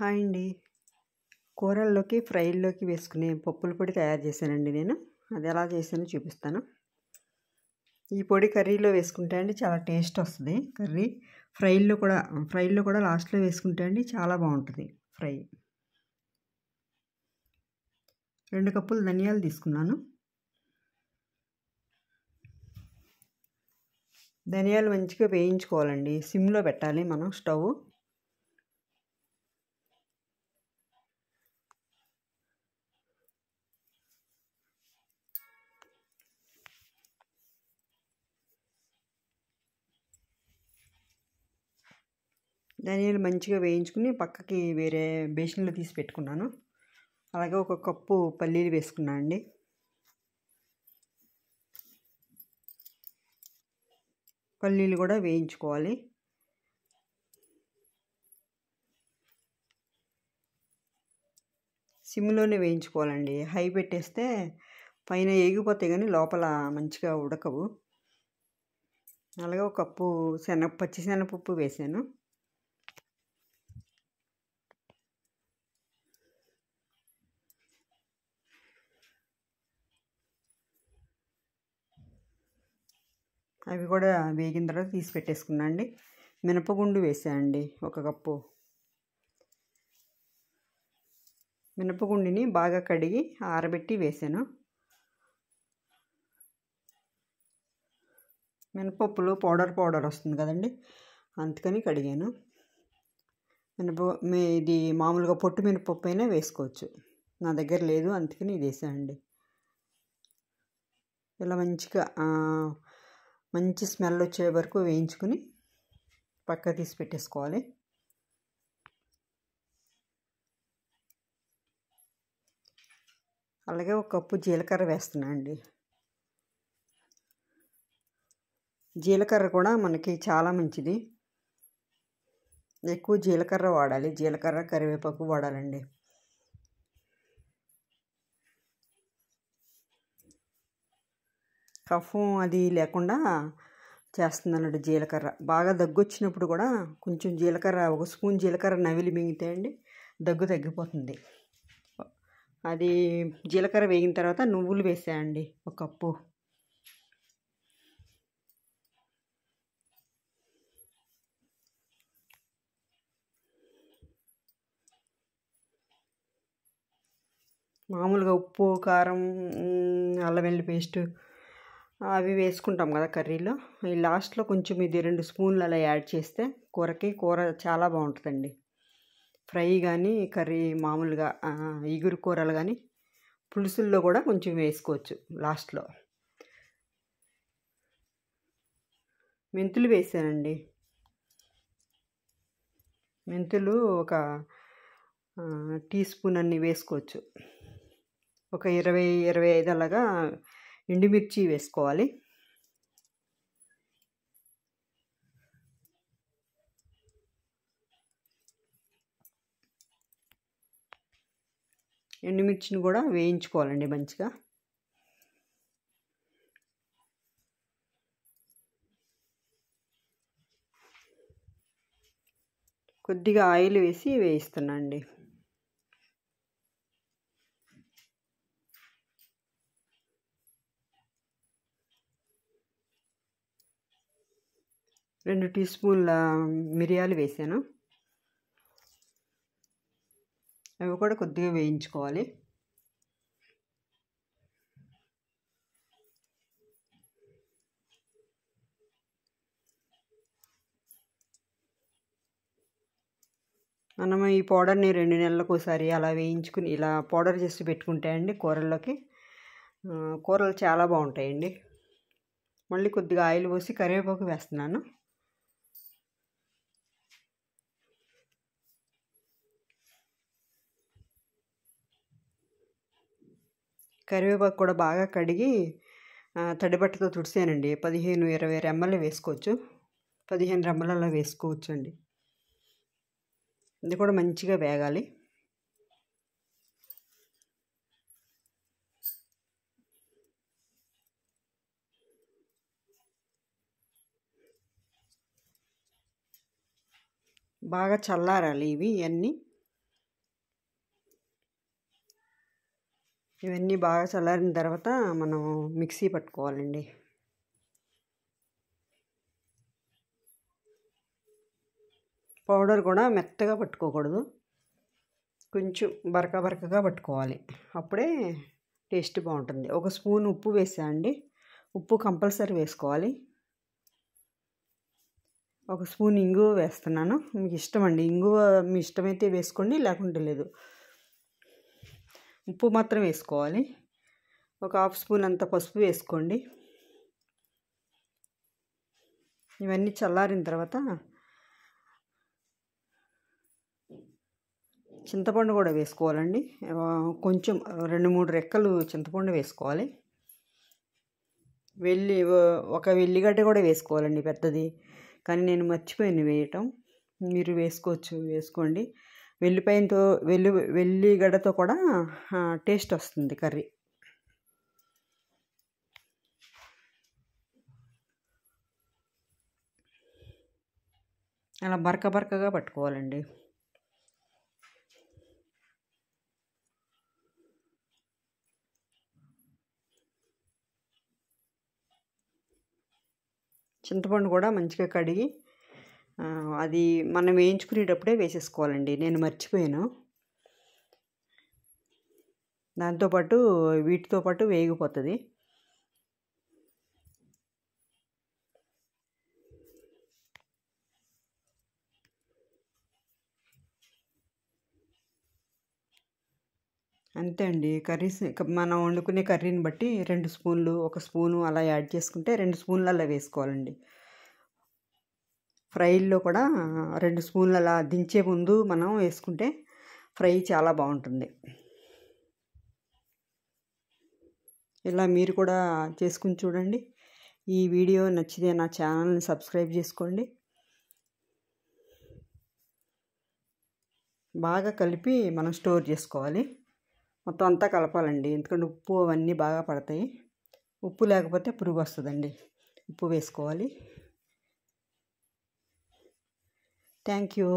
hi అండి కూరల్లోకి ఫ్రైల్లోకి వేసుకునే పప్పుల పొడి తయారు చేశానండి నేను అది ఎలా చేశానో చూపిస్తాను ఈ పొడి కర్రీలో వేసుకుంటే అండి చాలా టేస్ట్ వస్తుంది కర్రీ ఫ్రైల్లో కూడా ఫ్రైల్లో కూడా లాస్ట్లో వేసుకుంటే అండి చాలా బాగుంటుంది ఫ్రై రెండు కప్పులు ధనియాలు తీసుకున్నాను ధనియాలు మంచిగా వేయించుకోవాలండి సిమ్లో పెట్టాలి మనం స్టవ్ ధనియాలు మంచిగా వేయించుకుని పక్కకి వేరే బేషన్లో తీసి పెట్టుకున్నాను అలాగే ఒక కప్పు పల్లీలు వేసుకున్నాను అండి పల్లీలు కూడా వేయించుకోవాలి సిమ్లోనే వేయించుకోవాలండి హై పెట్టేస్తే పైన ఏగిపోతాయి కానీ లోపల మంచిగా ఉడకవు అలాగే ఒక కప్పు శనగ పచ్చిశనగపప్పు వేసాను అవి కూడా వేగిన తర్వాత తీసి పెట్టేసుకున్నా అండి మినపగుండు వేసేయండి ఒక కప్పు మినపగుండిని బాగా కడిగి ఆరబెట్టి వేసాను మినపప్పులో పౌడర్ పౌడర్ వస్తుంది కదండి అందుకని కడిగాను మినప ఇది మామూలుగా పొట్టు మినపప్పు అయినా వేసుకోవచ్చు నా దగ్గర లేదు అందుకని ఇది వేసానండి ఇలా మంచిగా మంచి స్మెల్ వచ్చే వరకు వేయించుకుని పక్క తీసి పెట్టేసుకోవాలి అలాగే ఒక కప్పు జీలకర్ర వేస్తున్నా అండి జీలకర్ర కూడా మనకి చాలా మంచిది ఎక్కువ జీలకర్ర వాడాలి జీలకర్ర కరివేపాకు వాడాలండి కఫం అది లేకుండా అన్నట్టు జీలకర్ర బాగా దగ్గు వచ్చినప్పుడు కూడా కొంచెం జీలకర్ర ఒక స్పూన్ జీలకర్ర నవిలి మింగితే అండి దగ్గు తగ్గిపోతుంది అది జీలకర్ర వేగిన తర్వాత నువ్వులు వేసేయండి ఒక కప్పు మామూలుగా ఉప్పు కారం అల్లం వెల్లుల్లి పేస్టు అవి వేసుకుంటాం కదా కర్రీలో ఈ లాస్ట్లో కొంచెం ఇది రెండు స్పూన్లు అలా యాడ్ చేస్తే కూరకి కూర చాలా బాగుంటుందండి ఫ్రై కానీ కర్రీ మామూలుగా ఇగురు కూరలు కానీ పులుసుల్లో కూడా కొంచెం వేసుకోవచ్చు లాస్ట్లో మెంతులు వేసానండి మెంతులు ఒక టీ స్పూన్ అన్ని వేసుకోవచ్చు ఒక ఇరవై ఇరవై ఐదు అలాగా ఎండుమిర్చి వేసుకోవాలి ఎండుమిర్చిని కూడా వేయించుకోవాలండి మంచిగా కొద్దిగా ఆయిల్ వేసి వేయిస్తున్నా అండి రెండు టీ స్పూన్ల మిరియాలు వేసాను అవి కూడా కొద్దిగా వేయించుకోవాలి మనం ఈ పౌడర్ని రెండు నెలలకు ఒకసారి అలా వేయించుకుని ఇలా పౌడర్ చేసి పెట్టుకుంటే అండి కూరల్లోకి కూరలు చాలా బాగుంటాయండి మళ్ళీ కొద్దిగా ఆయిల్ పోసి కరివేపాకు వేస్తున్నాను కరివేపాకు కూడా బాగా కడిగి తడిబట్టతో తుడిసానండి పదిహేను ఇరవై రెమ్మలు వేసుకోవచ్చు పదిహేను రెమ్మలు అలా వేసుకోవచ్చు అండి ఇది కూడా మంచిగా వేగాలి బాగా చల్లారాలి ఇవి అన్నీ ఇవన్నీ బాగా చల్లారిన తర్వాత మనం మిక్సీ పట్టుకోవాలండి పౌడర్ కూడా మెత్తగా పట్టుకోకూడదు కొంచెం బరక బరకగా పట్టుకోవాలి అప్పుడే టేస్ట్ బాగుంటుంది ఒక స్పూన్ ఉప్పు వేసా అండి ఉప్పు కంపల్సరీ వేసుకోవాలి ఒక స్పూన్ ఇంగువ వేస్తున్నాను మీకు ఇష్టం అండి ఇంగువ మీ ఇష్టమైతే వేసుకోండి లేకుంటే లేదు ఉప్పు మాత్రం వేసుకోవాలి ఒక హాఫ్ స్పూన్ అంత పసుపు వేసుకోండి ఇవన్నీ చల్లారిన తర్వాత చింతపండు కూడా వేసుకోవాలండి కొంచెం రెండు మూడు రెక్కలు చింతపండు వేసుకోవాలి వెల్లి ఒక వెల్లిగడ్డ కూడా వేసుకోవాలండి పెద్దది కానీ నేను మర్చిపోయాను వేయటం మీరు వేసుకోవచ్చు వేసుకోండి వెల్లిపాయతో వెల్లి వెల్లిగడ్డతో కూడా టేస్ట్ వస్తుంది కర్రీ అలా బరక బరకగా పట్టుకోవాలండి చింతపండు కూడా మంచిగా కడిగి అది మనం వేయించుకునేటప్పుడే వేసేసుకోవాలండి నేను మర్చిపోయాను దాంతోపాటు వీటితో పాటు వేగిపోతుంది అంతే అండి కర్రీస్ మనం వండుకునే కర్రీని బట్టి రెండు స్పూన్లు ఒక స్పూను అలా యాడ్ చేసుకుంటే రెండు స్పూన్లు అలా వేసుకోవాలండి ఫ్రైల్లో కూడా రెండు స్పూన్లు అలా దించే ముందు మనం వేసుకుంటే ఫ్రై చాలా బాగుంటుంది ఇలా మీరు కూడా చేసుకుని చూడండి ఈ వీడియో నచ్చితే నా ఛానల్ని సబ్స్క్రైబ్ చేసుకోండి బాగా కలిపి మనం స్టోర్ చేసుకోవాలి మొత్తం అంతా కలపాలండి ఎందుకంటే ఉప్పు అవన్నీ బాగా పడతాయి ఉప్పు లేకపోతే పురుగు వస్తుందండి ఉప్పు వేసుకోవాలి தேங்க்யூ